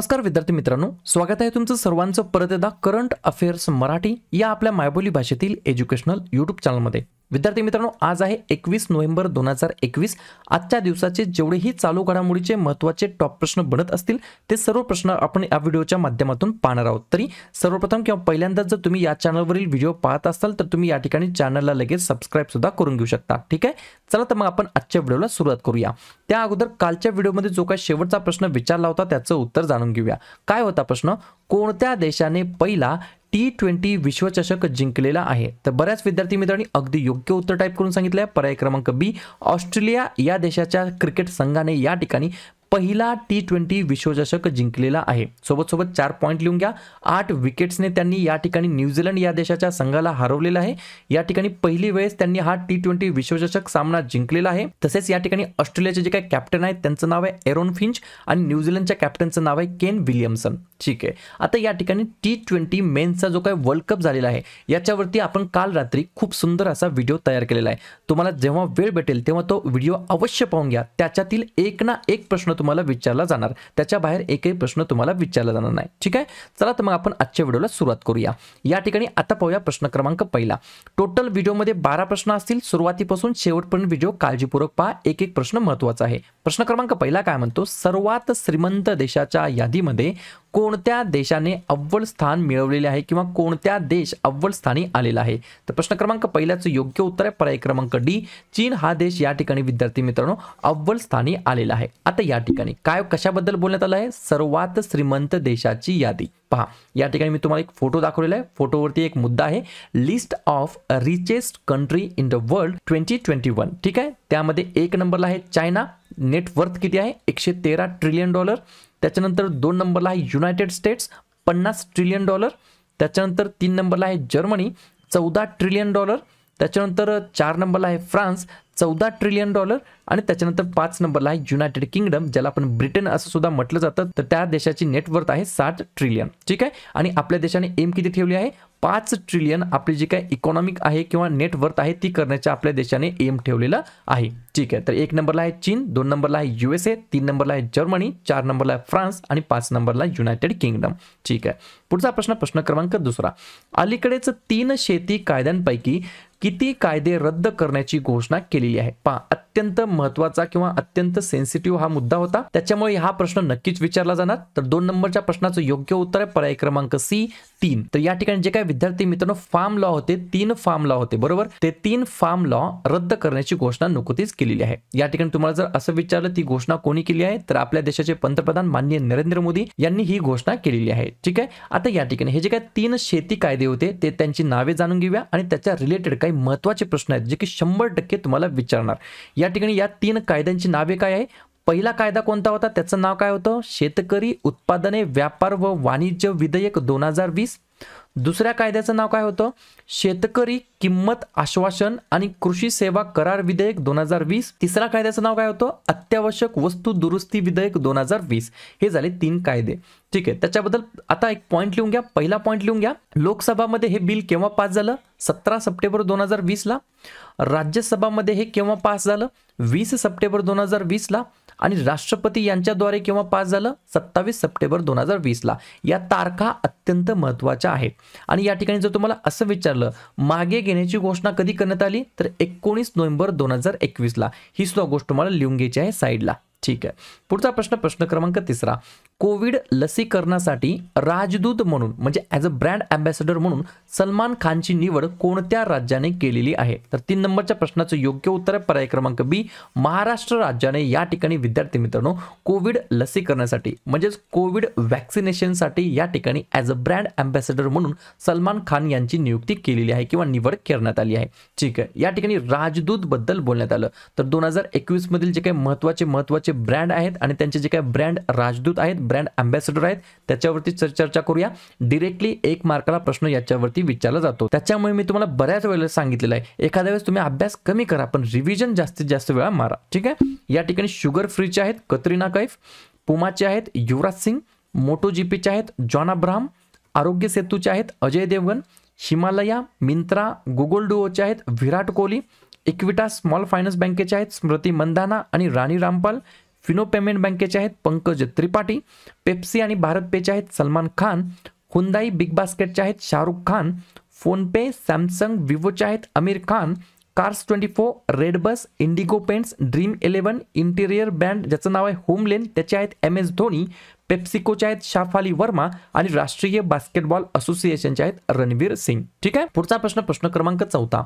नमस्कार विद्यार्थी मित्रांनो स्वागत आहे तुमचं सर्वांचं परत एकदा करंट अफेअर्स मराठी या आपल्या मायबोली भाषेतील एज्युकेशनल युट्यूब चॅनलमध्ये विद्यार्थी मित्रांनो आज आहे एकवीस नोव्हेंबर दोन हजार एकवीस आजच्या दिवसाचे जेवढेही चालू घडामोडीचे महत्त्वाचे टॉप प्रश्न बनत असतील ते सर्व प्रश्न आपण या व्हिडिओच्या माध्यमातून पाहणार आहोत तरी सर्वप्रथम किंवा पहिल्यांदाच जर तुम्ही या चॅनलवरील व्हिडिओ पाहत असाल तर तुम्ही या ठिकाणी चॅनलला लगेच सबस्क्राईब सुद्धा करून घेऊ शकता ठीक आहे चला तर मग आपण आजच्या व्हिडिओला सुरुवात करूया त्या अगोदर कालच्या व्हिडिओमध्ये जो काही शेवटचा प्रश्न विचारला होता त्याचं उत्तर जाणून घेऊया काय होता प्रश्न कोणत्या देशाने पहिला टी ट्वेंटी विश्वचषक जिंकलेला आहे तर बऱ्याच विद्यार्थी मित्रांनी अगदी योग्य उत्तर टाईप करून सांगितलं आहे पर्याय क्रमांक बी ऑस्ट्रेलिया या देशाच्या क्रिकेट संघाने या ठिकाणी पहिला टी ट्वेंटी विश्वचषक जिंकलेला आहे सोबत सोबत चार पॉईंट लिहून घ्या आठ विकेट्सने त्यांनी या ठिकाणी न्यूझीलंड या देशाच्या संघाला हरवलेला आहे या ठिकाणी पहिली वेळेस त्यांनी हा टी ट्वेंटी विश्वचषक सामना जिंकलेला आहे तसेच या ठिकाणी ऑस्ट्रेलियाचे जे काही कॅप्टन आहेत त्यांचं नाव आहे एरोन फिंच आणि न्यूझीलंडच्या कॅप्टनचं नाव आहे केन विलियमसन ठीक आहे आता या ठिकाणी टी ट्वेंटी मेनचा जो काही वर्ल्ड कप झालेला आहे याच्यावरती आपण काल रात्री खूप सुंदर असा व्हिडिओ तयार केलेला आहे तुम्हाला जेव्हा वेळ भेटेल तेव्हा तो व्हिडिओ अवश्य पाहून घ्या त्याच्यातील एक ना एक प्रश्न तुम्हाला विचारला जाणार त्याच्या बाहेर एकही प्रश्न तुम्हाला विचारला जाणार नाही ठीक आहे चला तर मग आपण आजच्या व्हिडिओला सुरुवात करूया या ठिकाणी आता पाहूया प्रश्न क्रमांक पहिला टोटल व्हिडिओमध्ये बारा प्रश्न असतील सुरुवातीपासून शेवटपर्यंत व्हिडिओ काळजीपूर्वक पहा एक एक प्रश्न महत्वाचा आहे प्रश्न क्रमांक पहिला काय म्हणतो सर्वात श्रीमंत देशाच्या यादीमध्ये कोणत्या देशाने अव्वल स्थान मिळवलेले आहे किंवा कोणत्या देश अव्वल स्थानी आलेला आहे तर प्रश्न क्रमांक पहिल्याचं योग्य उत्तर आहे पर्याय क्रमांक डी चीन हा देश या ठिकाणी विद्यार्थी मित्रांनो अव्वल स्थानी आलेला आहे आता या ठिकाणी काय कशाबद्दल बोलण्यात आलं आहे सर्वात श्रीमंत देशाची यादी पहा या ठिकाणी मी तुम्हाला एक फोटो दाखवलेला आहे फोटोवरती एक मुद्दा आहे list of richest country in the world twenty twenty one ठीक आहे त्यामध्ये एक नंबरला आहे चायना नेटवर्थ किती आहे एकशे तेरा ट्रिलियन डॉलर त्याच्यानंतर दोन नंबरला आहे युनायटेड स्टेट्स पन्नास ट्रिलियन डॉलर त्याच्यानंतर तीन नंबरला आहे जर्मनी चौदा ट्रिलियन डॉलर त्याच्यानंतर चार नंबरला आहे फ्रान्स चौदा ट्रिलियन डॉलर आणि त्याच्यानंतर पाच नंबरला आहे युनायटेड किंगडम ज्याला आपण ब्रिटन असं सुद्धा म्हटलं जातं तर त्या देशाची नेटवर्थ आहे साठ ट्रिलियन ठीक आहे आणि आपल्या देशाने एम किती ठेवली आहे पाच ट्रिलियन आपली जी काय इकॉनॉमिक आहे किंवा नेटवर्थ आहे ती करण्याच्या आपल्या देशाने एम ठेवलेलं आहे ठीक आहे तर एक नंबरला आहे चीन दोन नंबरला आहे युएसए तीन नंबरला आहे जर्मनी चार नंबरला आहे फ्रान्स आणि पाच नंबरला युनायटेड किंगडम ठीक आहे पुढचा प्रश्न प्रश्न क्रमांक दुसरा अलीकडेच तीन शेती कायद्यांपैकी किती कायदे रद्द करण्याची घोषणा केलेली आहे पहा अत्यंत महत्वाचा किंवा अत्यंत सेन्सिटिव्ह हा मुद्दा होता त्याच्यामुळे हा प्रश्न नक्कीच विचारला जाणार तर दोन नंबरच्या प्रश्नाचं योग्य उत्तर आहे पर्याय क्रमांक सी तीन तर या ठिकाणी जे काही विद्यार्थी मित्रांनो फार्म लॉ होते तीन फार्म लॉ होते बरोबर ते तीन फार्म लॉ रद्द करण्याची घोषणा नुकतीच केलेली आहे या ठिकाणी तुम्हाला जर असं विचारलं ती घोषणा कोणी केली आहे तर आपल्या देशाचे पंतप्रधान माननीय नरेंद्र मोदी यांनी ही घोषणा केलेली आहे ठीक आहे आता या ठिकाणी हे जे काय तीन शेती कायदे होते ते त्यांची नावे जाणून घेऊया आणि त्याच्या रिलेटेड काही काही प्रश्न आहेत जे की शंभर टक्के तुम्हाला विचारणार या ठिकाणी या तीन कायद्यांची नावे काय आहे पहिला कायदा कोणता होता त्याचं नाव काय होतं शेतकरी उत्पादने व्यापार व वाणिज्य विधेयक दोन दुसऱ्या कायद्याचं नाव काय होतं शेतकरी किंमत आश्वासन आणि कृषी सेवा करार विधेयक दोन हजार वीस तिसऱ्या कायद्याचं नाव काय होतं अत्यावश्यक वस्तू दुरुस्ती विधेयक दोन हजार वीस हे झाले तीन कायदे ठीक आहे त्याच्याबद्दल आता एक पॉईंट लिहून घ्या पहिला पॉईंट लिहून घ्या लोकसभामध्ये हे बिल केव्हा पास झालं सतरा सप्टेंबर दोन हजार वीसला राज्यसभामध्ये हे केव्हा पास झालं वीस सप्टेंबर दोन हजार वीसला आणि राष्ट्रपती यांच्याद्वारे किंवा पास झालं सत्तावीस सप्टेंबर दोन हजार वीसला या तारखा अत्यंत महत्वाच्या आहेत आणि या ठिकाणी जर तुम्हाला असं विचारलं मागे घेण्याची घोषणा कधी करण्यात आली तर एकोणीस नोव्हेंबर दोन हजार एकवीसला ही सुद्धा गोष्ट तुम्हाला लिहून घ्यायची आहे साईडला ठीक आहे पुढचा प्रश्न प्रश्न क्रमांक तिसरा कोविड लसीकरणासाठी राजदूत म्हणून म्हणजे ॲज अ ब्रँड अँबॅसेडर म्हणून सलमान खानची निवड कोणत्या राज्याने केलेली आहे तर तीन नंबरच्या प्रश्नाचं योग्य उत्तर आहे पर्याय क्रमांक बी महाराष्ट्र राज्याने या ठिकाणी विद्यार्थी मित्रांनो कोविड लसीकरणासाठी म्हणजेच कोविड व्हॅक्सिनेशनसाठी या ठिकाणी ॲज अ ब्रँड अँबॅसेडर म्हणून सलमान खान यांची नियुक्ती केलेली आहे किंवा निवड करण्यात आली आहे ठीक आहे या ठिकाणी राजदूतबद्दल बोलण्यात आलं तर दोन हजार एकवीसमधील जे काही महत्त्वाचे महत्त्वाचे ब्रँड आहेत आणि त्यांचे जे काही ब्रँड राजदूत आहेत ब्रँड अँबॅसेडर आहेत त्याच्यावरती चर्चा करूया डिरेक्टली एक मार्काला प्रश्न याच्यावरती विचारला जातो त्याच्यामुळे मी तुम्हाला बऱ्याच वेळेला सांगितलेलं आहे एखाद्या वेळेस तुम्ही अभ्यास कमी करा पण रिव्हिजन जास्तीत जास्त वेळा मारा ठीक आहे या ठिकाणी शुगर फ्रीचे आहेत कतरीना कैफ पुमाचे आहेत युवराज सिंग मोटो जीपीचे आहेत जॉन अब्राहम आरोग्य सेतूचे आहेत अजय देवगन हिमालया मिंत्रा गुगल डुओचे आहेत Virat Kohli Equitas small finance बँकेचे आहेत स्मृती मंदाना आणि राणी रामपाल फिनो पेमेंट बँकेचे आहेत पंकज त्रिपाठी पेप्सी आणि भारत पेचे आहेत सलमान खान हुंदाई बिग बास्केटचे आहेत शाहरुख खान फोनपे सॅमसंग विवोचे आहेत Aamir Khan Cars twenty four बस, Indigo Paints Dream Eleven interior brand ज्याचं नाव आहे होमलेन त्याचे आहेत एम एस धोनी पेप्सिकोचे आहेत शाफाली वर्मा आणि राष्ट्रीय बास्केटबॉल असोसिएशनचे आहेत रणवीर सिंग ठीक आहे पुढचा प्रश्न प्रश्न क्रमांक चौथा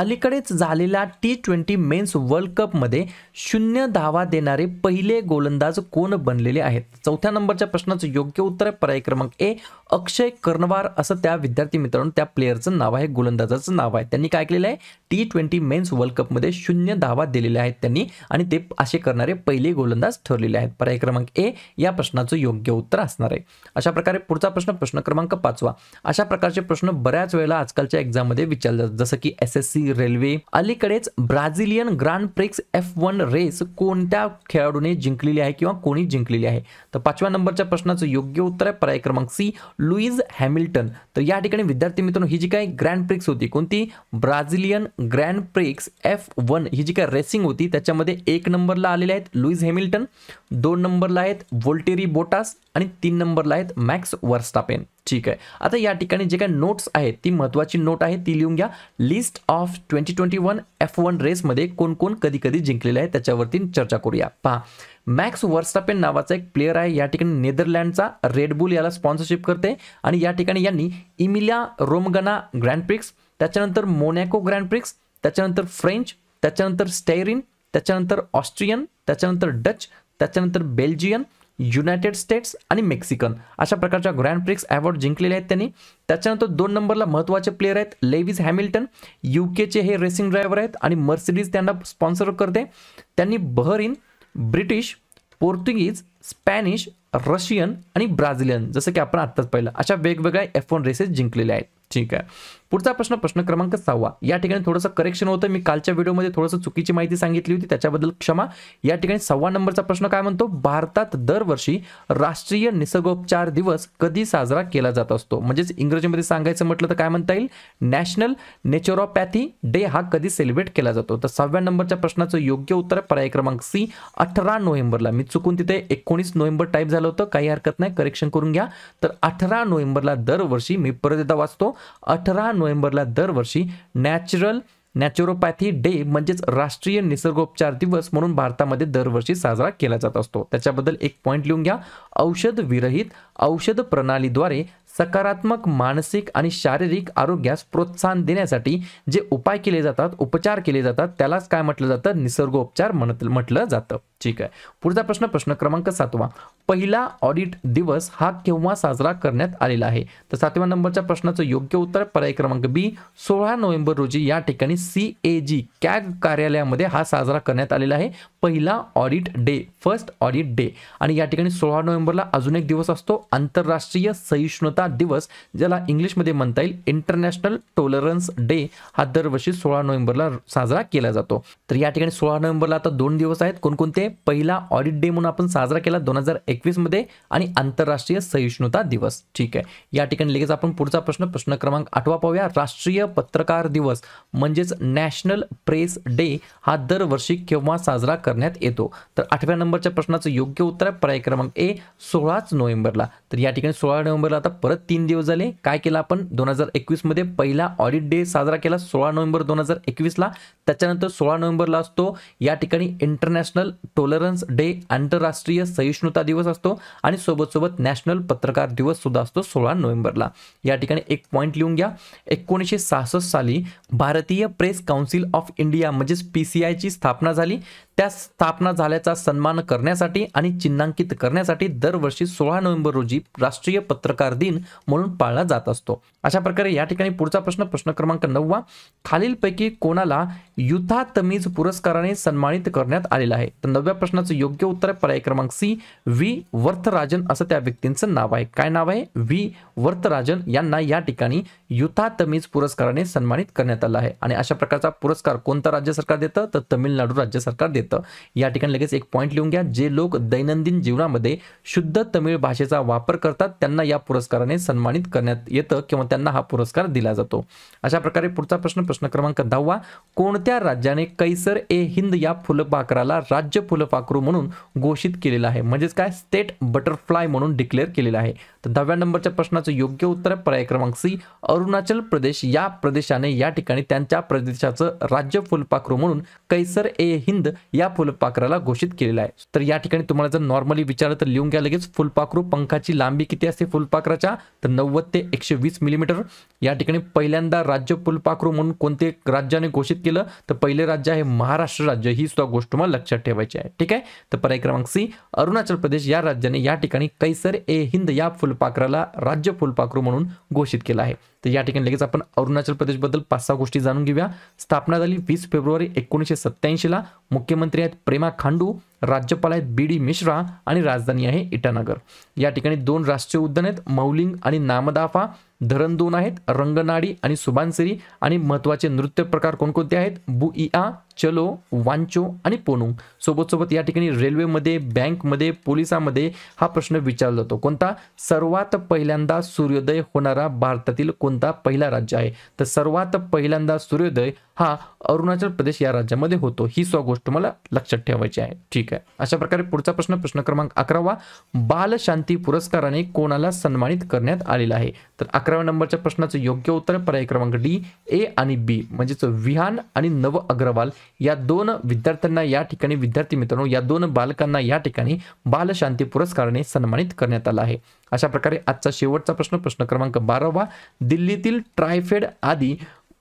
अलीकडेच झालेल्या टी ट्वेंटी मेन्स वर्ल्ड कपमध्ये शून्य धावा देणारे पहिले गोलंदाज कोण बनलेले आहेत चौथ्या नंबरच्या प्रश्नाचं योग्य उत्तर आहे पर्याय क्रमांक ए अक्षय कर्णवार असं त्या विद्यार्थी मित्रांनो त्या प्लेयरचं नाव आहे गोलंदाजाचं नाव आहे त्यांनी काय केलेलं आहे टी ट्वेंटी मेन्स वर्ल्ड कपमध्ये शून्य धावा दिलेल्या आहेत त्यांनी आणि ते असे करणारे पहिले गोलंदाज ठरलेले आहेत पर्याय क्रमांक ए या प्रश्नाचं योग्य उत्तर असणार आहे अशा प्रकारे पुढचा प्रश्न प्रश्न क्रमांक पाचवा अशा प्रकारचे प्रश्न बऱ्याच वेळेला आजकालच्या एक्झाममध्ये विचारले जातात जसं की एस एस सी रेल्वे अलीकडेच Brazilian Grand Prix F one race कोणत्या खेळाडूने जिंकलेली आहे किंवा कोणी जिंकलेली आहे तर पाचव्या नंबरच्या प्रश्नाचं योग्य उत्तर आहे पर्याय क्रमांक सी लुईज हॅमिल्टन तर या ठिकाणी विद्यार्थी मित्रांनो ही जी काय ग्रँड प्रिक्स होती कोणती Brazilian Grand Prix F one ही जी काय रेसिंग होती त्याच्यामध्ये एक नंबरला आलेले आहेत लुईज हॅमिल्टन दोन नंबरला आहेत वोल्टेरी बोटास आणि तीन नंबरला आहेत मॅक्स वर्स्टापेन ठीक आहे आता या ठिकाणी जे काय नोट्स आहेत ती महत्त्वाची नोट आहे ती लिहून घ्या list of twenty twenty one F one रेसमध्ये कोण कोण कधी कधी जिंकलेले आहे त्याच्यावरती चर्चा करूया पहा मॅक्स वर्स्टापेन नावाचा एक प्लेअर आहे या ठिकाणी नेदरलँडचा रेडबुल याला स्पॉन्सरशिप करते आणि या ठिकाणी यांनी इमिलिया रोमगना ग्रँड प्रिक्स त्याच्यानंतर मोनॅको ग्रँड प्रिक्स त्याच्यानंतर फ्रेंच त्याच्यानंतर स्टेरिन त्याच्यानंतर ऑस्ट्रियन त्याच्यानंतर डच त्याच्यानंतर बेल्जियन युनायटेड स्टेट्स आणि मेक्सिकन अशा प्रकारच्या ग्रँड प्रिक्स अवॉर्ड जिंकलेले आहेत त्यांनी त्याच्यानंतर दोन नंबरला महत्त्वाचे प्लेयर आहेत लेविज हॅमिल्टन यू केचे हे रेसिंग ड्रायव्हर आहेत आणि मर्सिडीज त्यांना स्पॉन्सर करते त्यांनी Bahrain British Portuguese Spanish Russian आणि ब्राझिलियन जसं की आपण आत्ताच पाहिलं अशा वेगवेगळ्या एफ वन रेसेस जिंकलेल्या आहेत ठीक आहे पुढचा प्रश्न प्रश्न क्रमांक सहावा या ठिकाणी थोडंसं करेक्शन होतं मी कालच्या व्हिडिओमध्ये थोडंसं चुकीची माहिती सांगितली होती त्याच्याबद्दल क्षमा या ठिकाणी सव्वा नंबरचा प्रश्न काय म्हणतो भारतात दरवर्षी राष्ट्रीय निसर्गोपचार दिवस कधी साजरा केला जात असतो म्हणजेच इंग्रजीमध्ये सांगायचं म्हटलं तर काय म्हणता येईल नॅशनल नेचरोपॅथी डे हा कधी सेलिब्रेट केला जातो तर सहाव्या नंबरच्या प्रश्नाचं योग्य उत्तर आहे पर्याय क्रमांक सी अठरा नोव्हेंबरला मी चुकून तिथे एकोणीस नोव्हेंबर टाईप झालं होतं काही हरकत नाही करेक्शन करून घ्या तर अठरा नोव्हेंबरला दरवर्षी मी परत एकदा वाचतो अठरा नोव्हेंबरला दरवर्षी नॅचरल नॅचरोपॅथी डे म्हणजेच राष्ट्रीय निसर्गोपचार दिवस म्हणून भारतामध्ये दरवर्षी साजरा केला जात असतो त्याच्याबद्दल एक पॉईंट लिहून घ्या औषध विरहित औषध प्रणालीद्वारे सकारात्मक मानसिक आणि शारीरिक आरोग्यास प्रोत्साहन देण्यासाठी जे उपाय केले जातात उपचार केले जातात त्यालाच काय म्हटलं जातं निसर्गोपचार म्हणत म्हटलं जातं ठीक आहे पुढचा प्रश्न प्रश्न क्रमांक सातवा पहिला ऑडिट दिवस हा केव्हा साजरा करण्यात आलेला आहे तर सातव्या नंबरच्या प्रश्नाचं योग्य उत्तर पर्याय क्रमांक बी सोळा नोव्हेंबर रोजी या ठिकाणी सी ए जी कॅग कार्यालयामध्ये हा साजरा करण्यात आलेला आहे पहिला audit day first audit day आणि या ठिकाणी सोळा नोव्हेंबरला अजून एक दिवस असतो आंतरराष्ट्रीय सहिष्णुता कोणता दिवस ज्याला इंग्लिशमध्ये म्हणता येईल इंटरनॅशनल टॉलरन्स डे हा दरवर्षी सोळा नोव्हेंबरला साजरा केला जातो तर या ठिकाणी सोळा नोव्हेंबरला आता दोन दिवस आहेत कोणकोणते पहिला ऑडिट डे म्हणून आपण साजरा केला दोन हजार एकवीसमध्ये आणि आंतरराष्ट्रीय सहिष्णुता दिवस ठीक आहे या ठिकाणी लगेच आपण पुढचा प्रश्न प्रश्न क्रमांक आठवा पाहूया राष्ट्रीय पत्रकार दिवस म्हणजेच नॅशनल प्रेस डे हा दरवर्षी केव्हा साजरा करण्यात येतो तर आठव्या नंबरच्या प्रश्नाचं योग्य उत्तर आहे पर्याय क्रमांक ए सोळाच नोव्हेंबरला तर या ठिकाणी सोळा नोव्हेंबरला आता परत तीन दिवस झाले काय केलं आपण दोन हजार मध्ये पहिला ऑडिट डे साजरा केला सोळा नोव्हेंबर दोन हजार ला त्याच्यानंतर सोळा नोव्हेंबरला असतो या ठिकाणी इंटरनॅशनल टॉलरन्स डे आंतरराष्ट्रीय सहिष्णुता दिवस असतो आणि सोबत नॅशनल पत्रकार दिवस सुद्धा असतो सोळा नोव्हेंबरला या ठिकाणी एक पॉईंट लिहून घ्या एकोणीसशे सहासष्ट साली भारतीय प्रेस काउन्सिल ऑफ इंडिया म्हणजेच पी सी आयची स्थापना झाली त्या स्थापना झाल्याचा सन्मान करण्यासाठी आणि चिन्हांकित करण्यासाठी दरवर्षी सोळा नोव्हेंबर रोजी राष्ट्रीय पत्रकार दिन म्हणून पाळला जात असतो अशा प्रकारे या ठिकाणी पुढचा प्रश्न प्रश्न क्रमांक नववा खालीलपैकी कोणाला युथा तमीज पुरस्काराने सन्मानित करण्यात आलेला आहे तर नवव्या प्रश्नाचं योग्य उत्तर आहे पर्याय क्रमांक सी व्ही वर्थराजन असं त्या व्यक्तींचं नाव आहे काय नाव आहे व्ही वर्थराजन यांना या ठिकाणी युथा तमीज पुरस्काराने सन्मानित करण्यात आलं आहे आणि अशा प्रकारचा पुरस्कार कोणता राज्य सरकार देतं तर तमिळनाडू राज्य सरकार देतं या ठिकाणी लगेच एक पॉईंट लिहून घ्या जे लोक दैनंदिन जीवनामध्ये शुद्ध तमिळ भाषेचा वापर करतात त्यांना या पुरस्काराने पुरस्काराने सन्मानित करण्यात येतं किंवा त्यांना हा पुरस्कार दिला जातो अशा प्रकारे पुढचा प्रश्न प्रश्न क्रमांक दहावा कोणत्या राज्याने कैसर ए हिंद या फुलपाखराला राज्य फुलपाखरू म्हणून घोषित केलेला आहे म्हणजेच काय स्टेट बटरफ्लाय म्हणून डिक्लेअर केलेला आहे तर दहाव्या नंबरच्या प्रश्नाचं योग्य उत्तर आहे पर्याय क्रमांक सी अरुणाचल प्रदेश या प्रदेशाने या ठिकाणी त्यांच्या प्रदेशाचं राज्य फुलपाखरू म्हणून कैसर ए हिंद या फुलपाखराला घोषित केलेलं आहे तर या ठिकाणी तुम्हाला जर नॉर्मली विचारलं तर लिहून घ्या लगेच फुलपाखरू पंखाची लांबी किती असते फुलपाखराच्या तर नव्वद ते एकशे वीस मिलीमीटर या ठिकाणी पहिल्यांदा राज्य फुलपाखरू म्हणून कोणते राज्याने घोषित केलं तर पहिले राज्य आहे महाराष्ट्र राज्य ही सुद्धा गोष्ट तुम्हाला लक्षात ठेवायची आहे ठीक आहे तर पर्याय क्रमांक सी अरुणाचल प्रदेश या राज्याने या ठिकाणी कैसर ए हिंद या फुल फुलपाखराला राज्य फुलपाखरू म्हणून घोषित केलं आहे तर या ठिकाणी लगेच आपण अरुणाचल प्रदेशबद्दल पाच सहा गोष्टी जाणून घेऊया स्थापना झाली वीस फेब्रुवारी एकोणीसशे सत्त्याऐंशीला मुख्यमंत्री आहेत प्रेमा खांडू राज्यपाल आहेत बी डी मिश्रा आणि राजधानी आहे इटानगर या ठिकाणी दोन राष्ट्रीय उद्यान आहेत मौलिंग आणि नामदाफा धरण दोन आहेत रंगनाडी आणि सुबानसिरी आणि महत्त्वाचे नृत्य प्रकार कोणकोणते आहेत बुईआ चलो वांचो आणि पोनुंग सोबत सोबत या ठिकाणी रेल्वेमध्ये बँकमध्ये पोलिसामध्ये हा प्रश्न विचारला जातो कोणता सर्वात पहिल्यांदा सूर्योदय होणारा भारतातील कोणता पहिला राज्य आहे तर सर्वात पहिल्यांदा सूर्योदय हा अरुणाचल प्रदेश या राज्यामध्ये होतो ही स्व गोष्ट मला लक्षात ठेवायची आहे ठीक आहे अशा प्रकारे पुढचा प्रश्न प्रश्न क्रमांक अकरावा बाल शांती पुरस्काराने कोणाला सन्मानित करण्यात आलेला आहे तर अकराव्या नंबरच्या प्रश्नाचं योग्य उत्तर पर्याय क्रमांक डी ए आणि बी म्हणजेच विहान आणि नव अग्रवाल या दोन विद्यार्थ्यांना या ठिकाणी विद्यार्थी मित्रांनो या दोन बालकांना या ठिकाणी बालशांती पुरस्काराने सन्मानित करण्यात आला आहे अशा प्रकारे आजचा शेवटचा प्रश्न प्रश्न क्रमांक बारावा दिल्लीतील ट्रायफेड आदी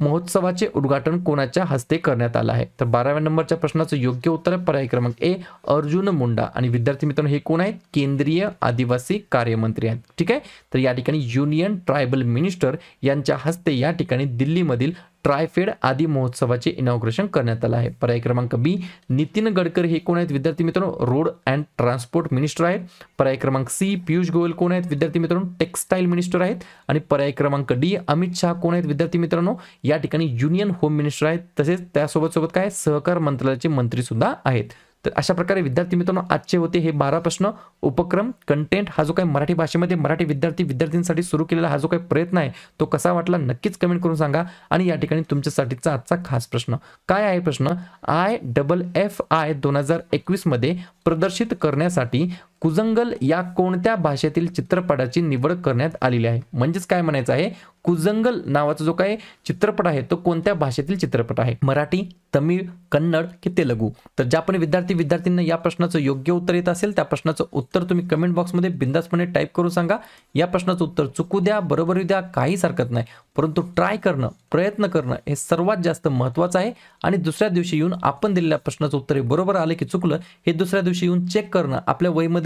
महोत्सवाचे उद्घाटन कोणाच्या हस्ते करण्यात आलं आहे तर बाराव्या नंबरच्या प्रश्नाचं योग्य उत्तर आहे पर्याय क्रमांक ए अर्जुन मुंडा आणि विद्यार्थी मित्रांनो हे कोण आहेत केंद्रीय आदिवासी कार्यमंत्री आहेत ठीक आहे तर या ठिकाणी युनियन ट्रायबल मिनिस्टर यांच्या हस्ते या ठिकाणी दिल्लीमधील ट्रायफेड आदी महोत्सवाचे इनॉग्रेशन करण्यात आलं आहे पर्याय क्रमांक बी नितीन गडकरी हे कोण आहेत विद्यार्थी मित्रांनो रोड अँड ट्रान्सपोर्ट मिनिस्टर आहेत पर्याय क्रमांक सी पियुष गोयल कोण आहेत विद्यार्थी मित्रांनो टेक्स्टाईल मिनिस्टर आहेत आणि पर्याय क्रमांक डी अमित शाह कोण आहेत विद्यार्थी मित्रांनो या ठिकाणी युनियन होम मिनिस्टर आहेत तसेच त्यासोबत सोबत काय सहकार मंत्रालयाचे मंत्री सुद्धा आहेत तर अशा प्रकारे विद्यार्थी मित्रांनो आजचे होते हे बारा प्रश्न उपक्रम कंटेंट हा जो काही मराठी भाषेमध्ये मराठी विद्यार्थी विद्यार्थींसाठी सुरू केलेला हा जो काही प्रयत्न आहे तो कसा वाटला नक्कीच कमेंट करून सांगा आणि या ठिकाणी तुमच्यासाठीचा आजचा खास प्रश्न काय आहे प्रश्न आय डबल एफ आय दोन हजार एकवीसमध्ये प्रदर्शित करण्यासाठी कुजंगल या कोणत्या भाषेतील चित्रपटाची निवड करण्यात आलेली आहे म्हणजेच काय म्हणायचं आहे कुजंगल नावाचा जो काय चित्रपट आहे तो कोणत्या भाषेतील चित्रपट आहे मराठी तमिळ कन्नड की तेलगू तर ज्या पण विद्यार्थी विद्यार्थ्यांना या प्रश्नाचं योग्य उत्तर येत असेल त्या प्रश्नाचं उत्तर तुम्ही कमेंट बॉक्समध्ये बिंदासपणे टाईप करू सांगा या प्रश्नाचं उत्तर चुकू द्या बरोबर द्या काहीच हरकत नाही परंतु ट्राय करणं प्रयत्न करणं हे सर्वात जास्त महत्त्वाचं आहे आणि दुसऱ्या दिवशी येऊन आपण दिलेल्या प्रश्नाचं उत्तर हे बरोबर आलं की चुकलं हे दुसऱ्या दिवशी येऊन चेक करणं आपल्या वयमध्ये